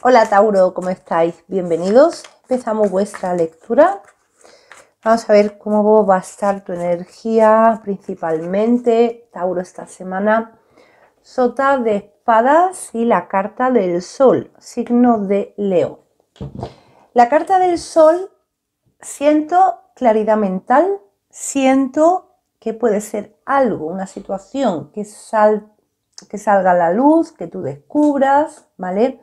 Hola Tauro, ¿cómo estáis? Bienvenidos. Empezamos vuestra lectura. Vamos a ver cómo va a estar tu energía principalmente, Tauro, esta semana. Sota de espadas y la carta del sol, signo de Leo. La carta del sol, siento claridad mental, siento que puede ser algo, una situación que, sal, que salga a la luz, que tú descubras, ¿vale?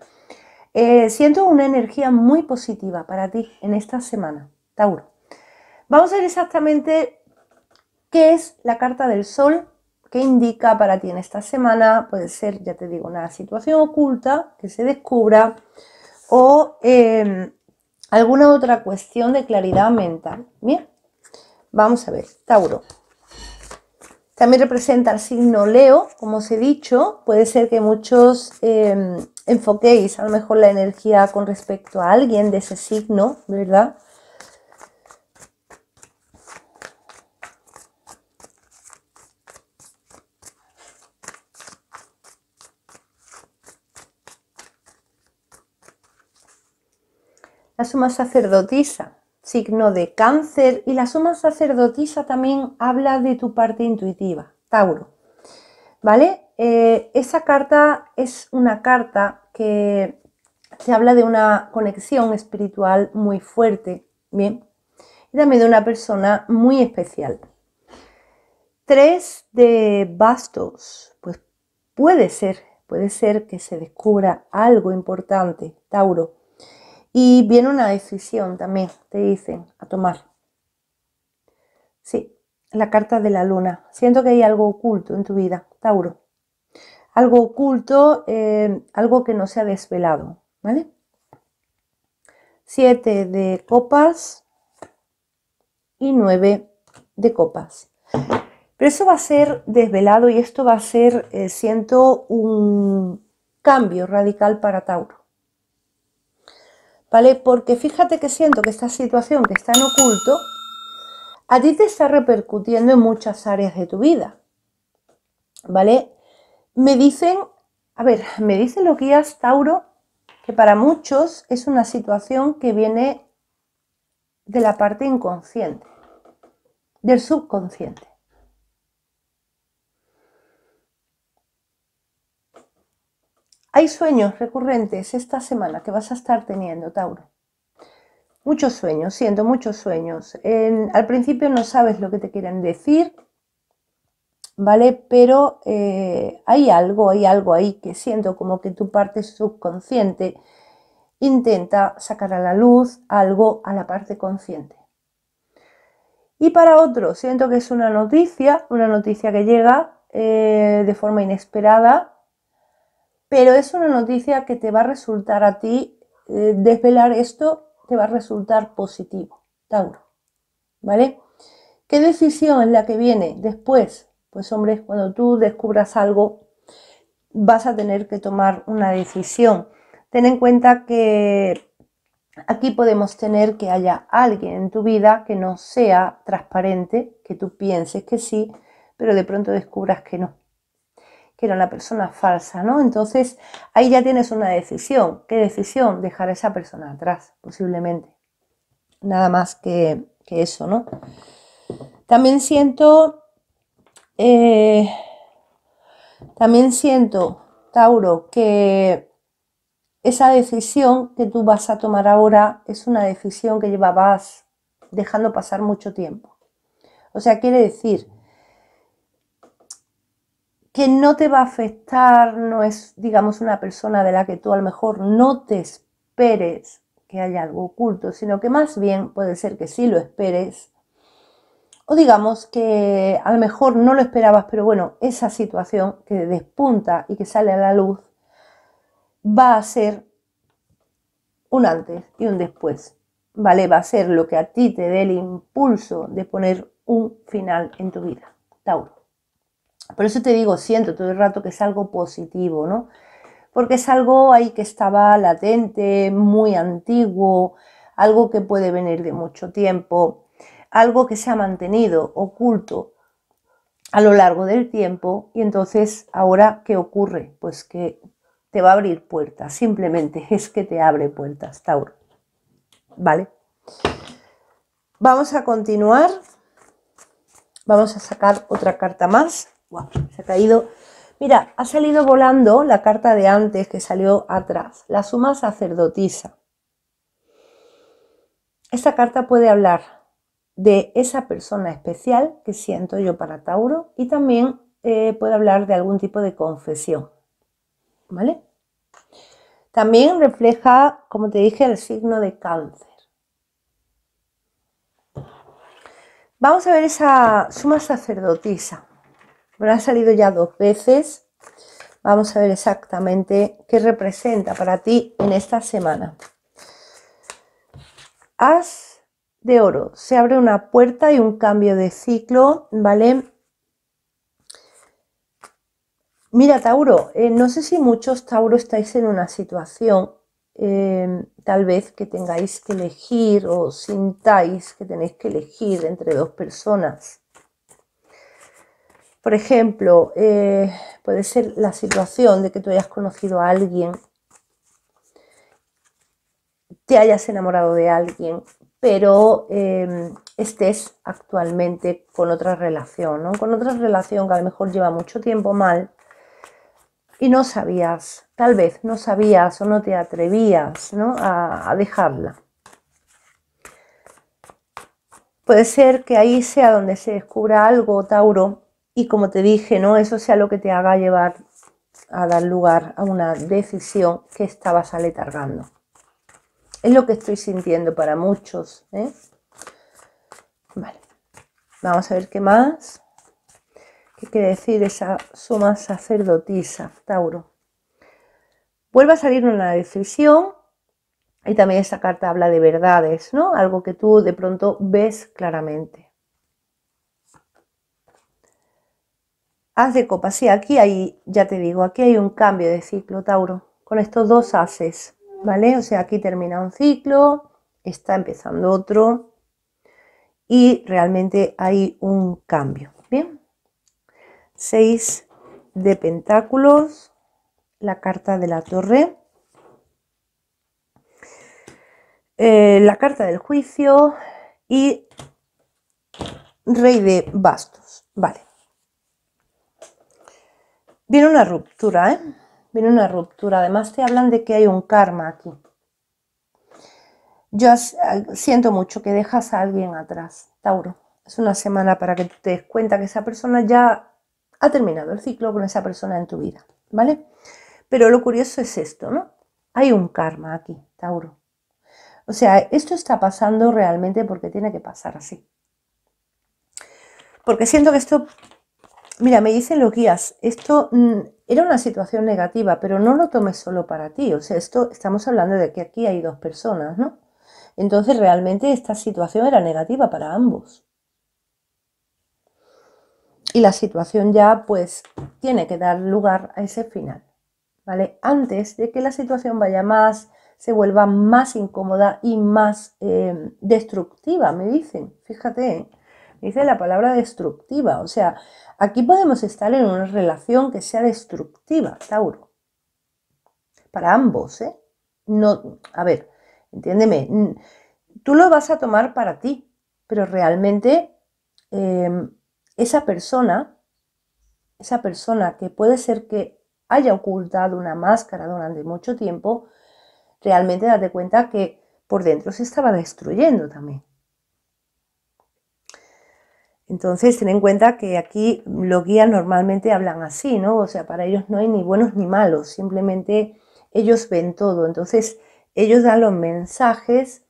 Eh, siento una energía muy positiva para ti en esta semana, Tauro. Vamos a ver exactamente qué es la carta del sol que indica para ti en esta semana. Puede ser, ya te digo, una situación oculta que se descubra o em, alguna otra cuestión de claridad mental. Bien, vamos a ver, Tauro. También representa el signo Leo, como os he dicho. Puede ser que muchos... Em, enfoquéis a lo mejor la energía con respecto a alguien de ese signo, ¿verdad? La suma sacerdotisa, signo de cáncer, y la suma sacerdotisa también habla de tu parte intuitiva, Tauro. ¿Vale? Eh, esa carta es una carta que se habla de una conexión espiritual muy fuerte, ¿bien? Y también de una persona muy especial. Tres de bastos, pues puede ser, puede ser que se descubra algo importante, Tauro. Y viene una decisión también, te dicen, a tomar. Sí, la carta de la luna. Siento que hay algo oculto en tu vida, Tauro algo oculto, eh, algo que no se ha desvelado, ¿vale? Siete de copas y nueve de copas. Pero eso va a ser desvelado y esto va a ser, eh, siento, un cambio radical para Tauro. ¿Vale? Porque fíjate que siento que esta situación que está en oculto, a ti te está repercutiendo en muchas áreas de tu vida. ¿Vale? Me dicen, a ver, me dicen los guías Tauro que para muchos es una situación que viene de la parte inconsciente, del subconsciente. Hay sueños recurrentes esta semana que vas a estar teniendo, Tauro. Muchos sueños, siento muchos sueños. al principio no sabes lo que te quieren decir, ¿vale? Pero eh, hay algo, hay algo ahí que siento como que tu parte subconsciente intenta sacar a la luz algo a la parte consciente. Y para otro, siento que es una noticia, una noticia que llega eh, de forma inesperada, pero es una noticia que te va a resultar a ti, eh, desvelar esto te va a resultar positivo, Tauro. ¿Vale? ¿Qué decisión es la que viene después pues hombre, cuando tú descubras algo, vas a tener que tomar una decisión. Ten en cuenta que aquí podemos tener que haya alguien en tu vida que no sea transparente, que tú pienses que sí, pero de pronto descubras que no, que era una persona falsa, ¿no? Entonces ahí ya tienes una decisión. ¿Qué decisión? Dejar a esa persona atrás, posiblemente. Nada más que, que eso, ¿no? También siento eh, también siento, Tauro, que esa decisión que tú vas a tomar ahora es una decisión que llevabas dejando pasar mucho tiempo. O sea, quiere decir que no te va a afectar, no es, digamos, una persona de la que tú a lo mejor no te esperes que haya algo oculto, sino que más bien puede ser que sí lo esperes, o digamos que a lo mejor no lo esperabas, pero bueno, esa situación que despunta y que sale a la luz va a ser un antes y un después, ¿vale? Va a ser lo que a ti te dé el impulso de poner un final en tu vida, Tauro. Por eso te digo, siento todo el rato que es algo positivo, ¿no? Porque es algo ahí que estaba latente, muy antiguo, algo que puede venir de mucho tiempo algo que se ha mantenido oculto a lo largo del tiempo y entonces ahora ¿qué ocurre? Pues que te va a abrir puertas, simplemente es que te abre puertas, Tauro. ¿Vale? Vamos a continuar. Vamos a sacar otra carta más. se ha caído. Mira, ha salido volando la carta de antes que salió atrás, la suma sacerdotisa. Esta carta puede hablar de esa persona especial que siento yo para Tauro y también eh, puedo hablar de algún tipo de confesión. ¿Vale? También refleja, como te dije, el signo de cáncer. Vamos a ver esa suma sacerdotisa. Me ha salido ya dos veces. Vamos a ver exactamente qué representa para ti en esta semana. Has de oro. Se abre una puerta y un cambio de ciclo, ¿vale? Mira, Tauro, eh, no sé si muchos Tauro estáis en una situación, eh, tal vez que tengáis que elegir o sintáis que tenéis que elegir entre dos personas. Por ejemplo, eh, puede ser la situación de que tú hayas conocido a alguien, te hayas enamorado de alguien, pero em, estés actualmente con otra relación, Con otra relación que a lo mejor lleva mucho tiempo mal y no sabías, tal vez no sabías o no te atrevías, ¿no? A, dejarla. Puede ser que ahí sea donde se descubra algo, Tauro, y como te dije, ¿no? Eso sea lo que te haga llevar a dar lugar a una decisión que estabas aletargando. Es lo que estoy sintiendo para muchos. ¿eh? Vamos a ver qué más. ¿Qué quiere decir esa suma sacerdotisa, Tauro? Vuelve a salir una decisión y también esta carta habla de verdades, ¿no? Algo que tú de pronto ves claramente. Haz de copas. sí, aquí hay, ya te digo, aquí hay un cambio de ciclo, Tauro, con estos dos haces. ¿vale? O sea, aquí termina un ciclo, está empezando otro y realmente hay un cambio, ¿bien? seis de pentáculos, la carta de la torre, eh, la carta del juicio y rey de bastos, ¿vale? Viene una ruptura, ¿eh? viene una ruptura. Además te hablan de que hay un karma aquí. Yo siento mucho que dejas a alguien atrás, Tauro. Es una semana para que te des cuenta que esa persona ya ha terminado el ciclo con esa persona en tu vida, ¿vale? Pero lo curioso es esto, ¿no? Hay un karma aquí, Tauro. O sea, esto está pasando realmente porque tiene que pasar así. Porque siento que esto, mira, me dicen los guías, esto mm, era una situación negativa, pero no lo tomes solo para ti. O sea, esto estamos hablando de que aquí hay dos personas, ¿no? Entonces realmente esta situación era negativa para ambos. Y la situación ya pues tiene que dar lugar a ese final, ¿vale? Antes de que la situación vaya más, se vuelva más incómoda y más eh, destructiva, me dicen. Fíjate, ¿eh? Dice la palabra destructiva, o sea, aquí podemos estar en una relación que sea destructiva, Tauro. Para ambos, ¿eh? No, a ver, entiéndeme, tú lo vas a tomar para ti, pero realmente em, esa persona, esa persona que puede ser que haya ocultado una máscara durante mucho tiempo, realmente date cuenta que por dentro se estaba destruyendo también. Entonces, ten en cuenta que aquí los guías normalmente hablan así, ¿no? O sea, para ellos no hay ni buenos ni malos, simplemente ellos ven todo. Entonces, ellos dan los mensajes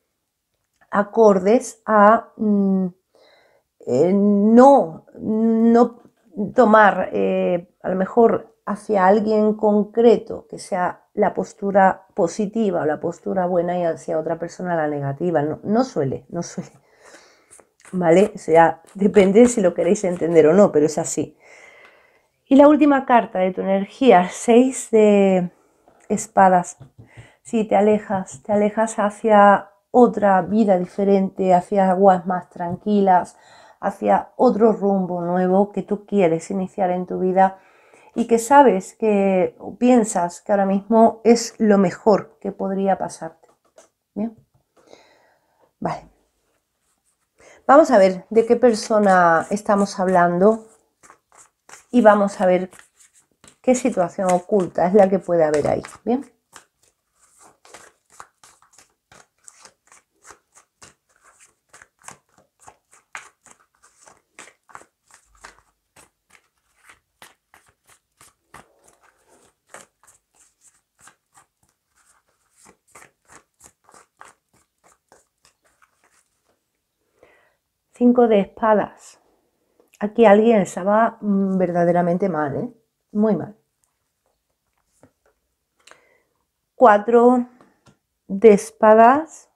acordes a mm, eh, no, no tomar eh, a lo mejor hacia alguien concreto que sea la postura positiva o la postura buena y hacia otra persona la negativa. no suele, no suele. ¿vale? O sea, depende si lo queréis entender o no, pero es así. Y la última carta de tu energía, 6 de espadas. Si te alejas, te alejas hacia otra vida diferente, hacia aguas más tranquilas, hacia otro rumbo nuevo que tú quieres iniciar en tu vida y que sabes que piensas que ahora mismo es lo mejor que podría pasarte. ¿Bien? Vale. Vamos a ver de qué persona estamos hablando y vamos a ver qué situación oculta es la que puede haber ahí. Bien. 5 de espadas. Aquí alguien se va mm, verdaderamente mal, ¿eh? Muy mal. 4 de espadas.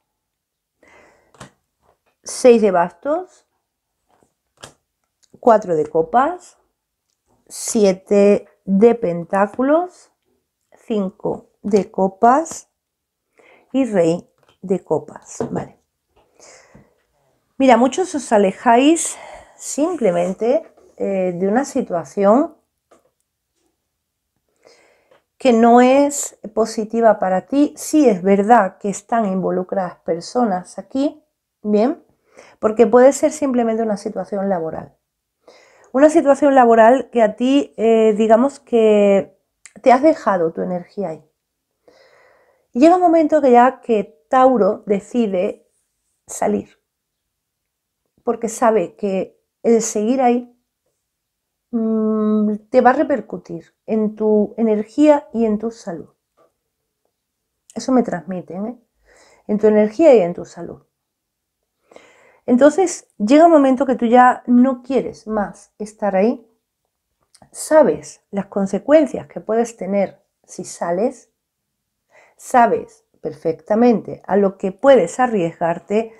6 de bastos. 4 de copas. 7 de pentáculos. 5 de copas. Y rey de copas. Vale. Mira, muchos os alejáis simplemente eh, de una situación que no es positiva para ti. Sí es verdad que están involucradas personas aquí, ¿bien? Porque puede ser simplemente una situación laboral. Una situación laboral que a ti, eh, digamos que te has dejado tu energía ahí. Llega un momento que ya que Tauro decide salir porque sabe que el seguir ahí mm, te va a repercutir en tu energía y en tu salud. Eso me transmiten, ¿eh? en tu energía y en tu salud. Entonces llega un momento que tú ya no quieres más estar ahí, sabes las consecuencias que puedes tener si sales, sabes perfectamente a lo que puedes arriesgarte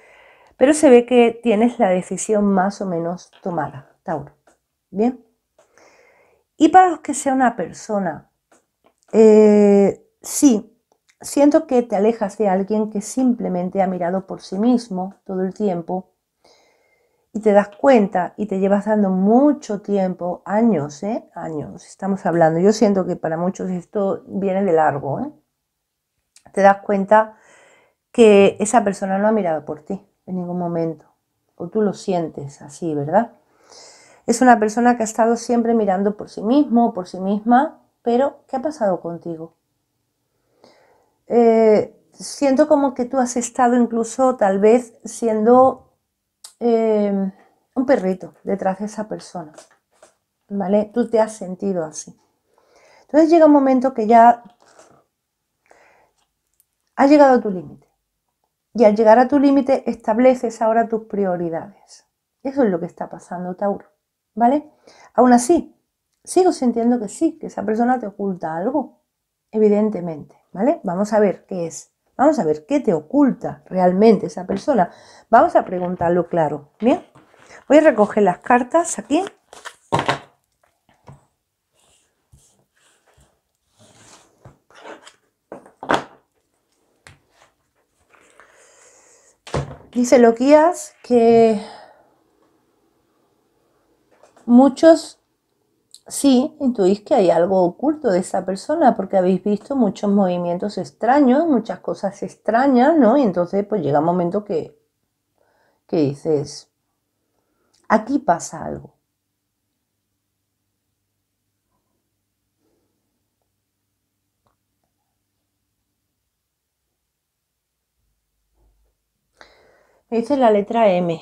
pero se ve que tienes la decisión más o menos tomada, Tauro. Bien. Y para los que sea una persona, eh, sí, siento que te alejas de alguien que simplemente ha mirado por sí mismo todo el tiempo y te das cuenta y te llevas dando mucho tiempo, años, ¿eh? Años, estamos hablando. Yo siento que para muchos esto viene de largo, ¿eh? Te das cuenta que esa persona no ha mirado por ti en ningún momento. O tú lo sientes así, ¿verdad? Es una persona que ha estado siempre mirando por sí mismo, por sí misma, pero ¿qué ha pasado contigo? Eh, siento como que tú has estado incluso tal vez siendo eh, un perrito detrás de esa persona. ¿Vale? Tú te has sentido así. Entonces llega un momento que ya ha llegado a tu límite. Y al llegar a tu límite estableces ahora tus prioridades. Eso es lo que está pasando, Tauro. ¿Vale? Aún así, sigo sintiendo que sí, que esa persona te oculta algo, evidentemente. ¿Vale? Vamos a ver qué es. Vamos a ver qué te oculta realmente esa persona. Vamos a preguntarlo claro. Bien, voy a recoger las cartas aquí. Dice Loquías que muchos sí intuís que hay algo oculto de esa persona porque habéis visto muchos movimientos extraños, muchas cosas extrañas, ¿no? Y entonces pues llega un momento que, que dices, aquí pasa algo. Hice la letra M.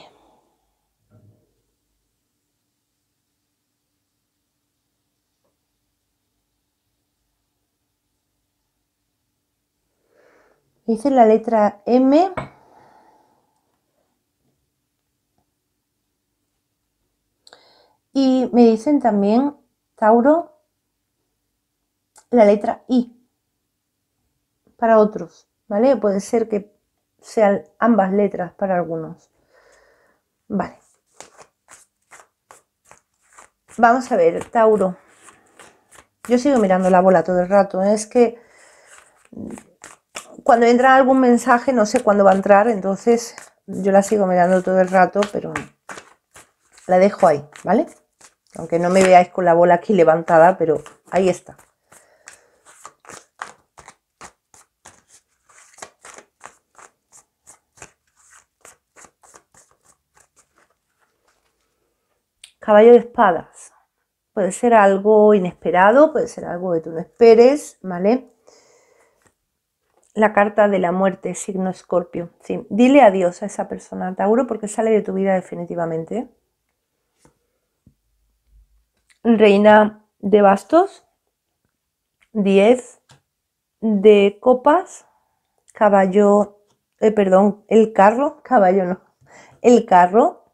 Dice la letra M. Y me dicen también, Tauro, la letra I para otros, ¿vale? Puede ser que sean ambas letras para algunos. Vale. Vamos a ver, Tauro. Yo sigo mirando la bola todo el rato. Es que cuando entra algún mensaje, no sé cuándo va a entrar, entonces yo la sigo mirando todo el rato, pero la dejo ahí, ¿vale? Aunque no me veáis con la bola aquí levantada, pero ahí está. Caballo de espadas. Puede ser algo inesperado, puede ser algo que tú no esperes, ¿vale? La carta de la muerte, signo escorpio. Sí, dile adiós a esa persona, Tauro, porque sale de tu vida definitivamente. Reina de bastos. 10 de copas. Caballo, eh, perdón, el carro, caballo no. El carro,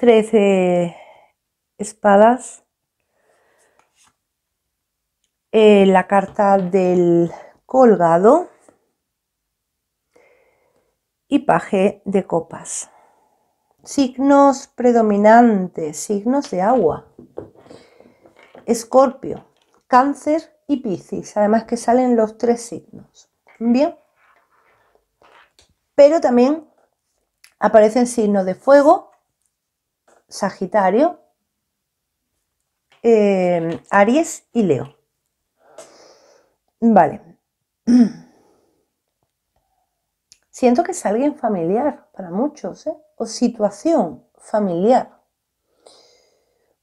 13 espadas, eh, la carta del colgado y paje de copas. Signos predominantes, signos de agua. Escorpio, cáncer y piscis. Además que salen los tres signos. Bien. Pero también aparecen signos de fuego, Sagitario, eh, Aries y Leo. Vale. Siento que es alguien familiar para muchos, ¿eh? o situación familiar.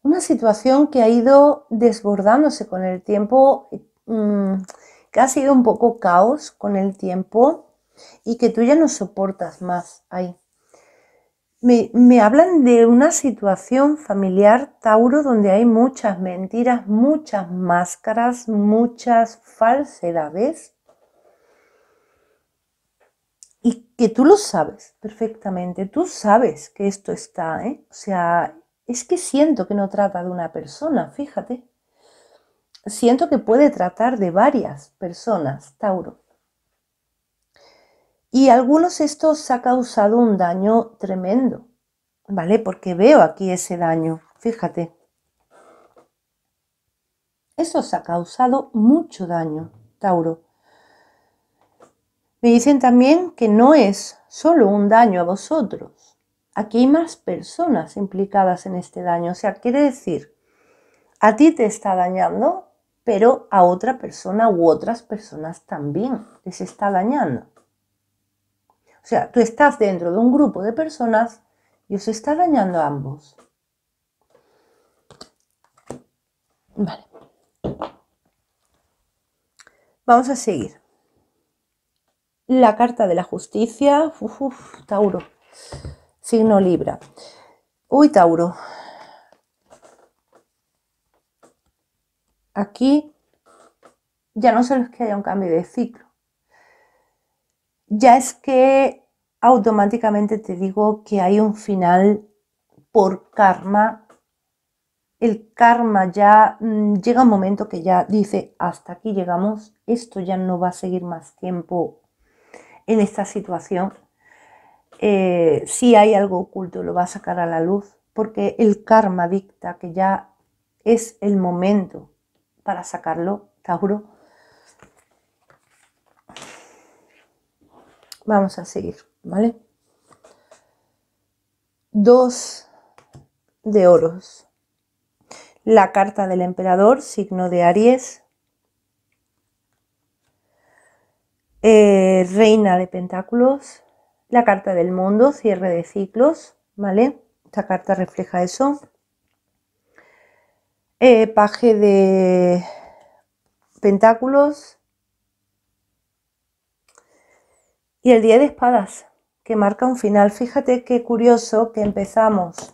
Una situación que ha ido desbordándose con el tiempo, mm, que ha sido un poco caos con el tiempo y que tú ya no soportas más ahí. Me, hablan de una situación familiar, Tauro, donde hay muchas mentiras, muchas máscaras, muchas falsedades. Y que tú lo sabes perfectamente, tú sabes que esto está, ¿eh? O sea, es que siento que no trata de una persona, fíjate. Siento que puede tratar de varias personas, Tauro. Y algunos esto estos ha causado un daño tremendo, ¿vale? Porque veo aquí ese daño, fíjate. Eso os ha causado mucho daño, Tauro. Me dicen también que no es solo un daño a vosotros. Aquí hay más personas implicadas en este daño. O sea, quiere decir, a ti te está dañando, pero a otra persona u otras personas también les está dañando. O sea, tú estás dentro de un grupo de personas y os está dañando a ambos. Vale. Vamos a seguir. La carta de la justicia. Tauro. Signo Libra. Uy, Tauro. Aquí ya no sé es que haya un cambio de ciclo, ya es que automáticamente te digo que hay un final por karma. El karma ya mm, llega un momento que ya dice, hasta aquí llegamos, esto ya no va a seguir más tiempo en esta situación. Eh, si hay algo oculto lo va a sacar a la luz, porque el karma dicta que ya es el momento para sacarlo, Tauro. Vamos a seguir, ¿vale? Dos de oros. La carta del emperador, signo de Aries. Eh, reina de Pentáculos. La carta del mundo, cierre de ciclos, ¿vale? Esta carta refleja eso. Eh, paje de Pentáculos, y el Día de Espadas, que marca un final. Fíjate qué curioso que empezamos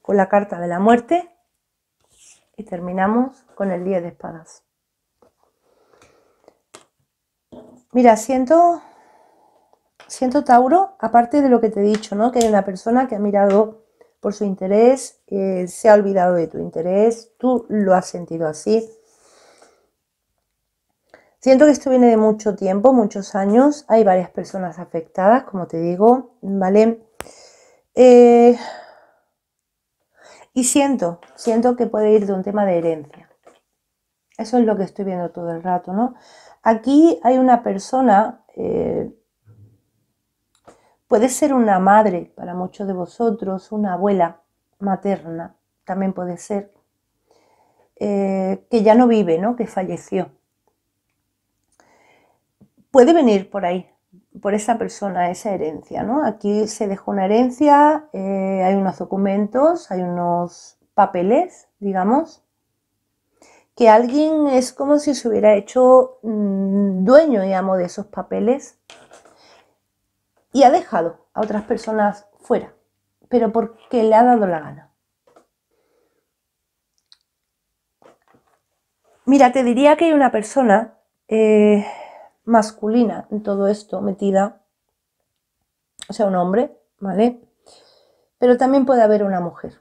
con la carta de la muerte y terminamos con el Día de Espadas. Mira, siento, siento Tauro, aparte de lo que te he dicho, ¿no? que hay una persona que ha mirado por su interés, se ha olvidado de tu interés, tú lo has sentido así Siento que esto viene de mucho tiempo, muchos años. Hay varias personas afectadas, como te digo, ¿vale? Eh, y siento, siento que puede ir de un tema de herencia. Eso es lo que estoy viendo todo el rato, ¿no? Aquí hay una persona, eh, puede ser una madre para muchos de vosotros, una abuela materna, también puede ser, eh, que ya no vive, ¿no? Que falleció puede venir por ahí, por esa persona, esa herencia, ¿no? Aquí se dejó una herencia, eh, hay unos documentos, hay unos papeles, digamos, que alguien es como si se hubiera hecho mm, dueño y amo de esos papeles y ha dejado a otras personas fuera, pero porque le ha dado la gana. Mira, te diría que hay una persona eh, masculina en todo esto metida, o sea, un hombre, ¿vale? Pero también puede haber una mujer.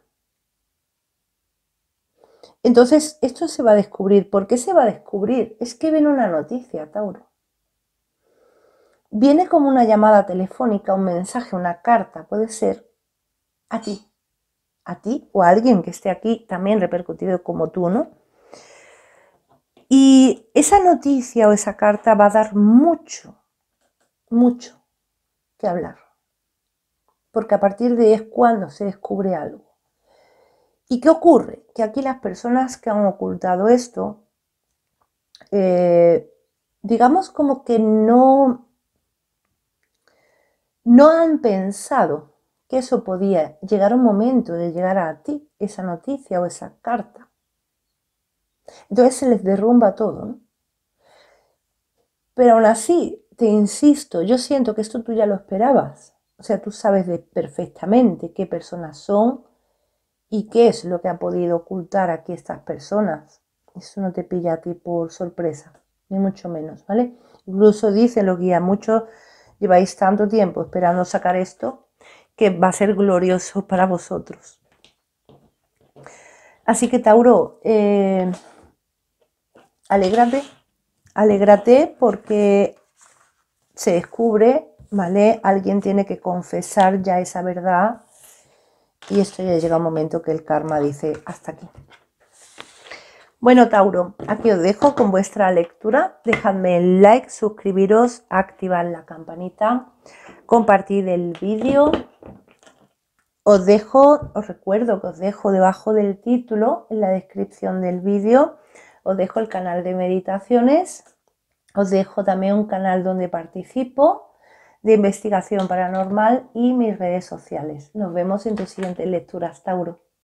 Entonces, esto se va a descubrir. ¿Por qué se va a descubrir? Es que viene una noticia, Tauro. Viene como una llamada telefónica, un mensaje, una carta, puede ser a ti, a ti o a alguien que esté aquí también repercutido como tú, ¿no? Y esa noticia o esa carta va a dar mucho, mucho que hablar. Porque a partir de ahí es cuando se descubre algo. ¿Y qué ocurre? Que aquí las personas que han ocultado esto, eh, digamos como que no, no han pensado que eso podía llegar un momento de llegar a ti, esa noticia o esa carta. Entonces se les derrumba todo. ¿no? Pero aún así, te insisto, yo siento que esto tú ya lo esperabas. O sea, tú sabes perfectamente qué personas son y qué es lo que han podido ocultar aquí estas personas. Eso no te pilla a ti por sorpresa, ni mucho menos, ¿vale? Incluso dicen lo guía muchos lleváis tanto tiempo esperando sacar esto que va a ser glorioso para vosotros. Así que Tauro, eh, alégrate, alégrate porque se descubre, ¿vale? Alguien tiene que confesar ya esa verdad y esto ya llega un momento que el karma dice hasta aquí. Bueno, Tauro, aquí os dejo con vuestra lectura. Dejadme el like, suscribiros, activad la campanita, compartid el vídeo. Os dejo, os recuerdo que os dejo debajo del título, en la descripción del vídeo, os dejo el canal de meditaciones, os dejo también un canal donde participo de investigación paranormal y mis redes sociales. Nos vemos en tus siguientes lecturas, Tauro.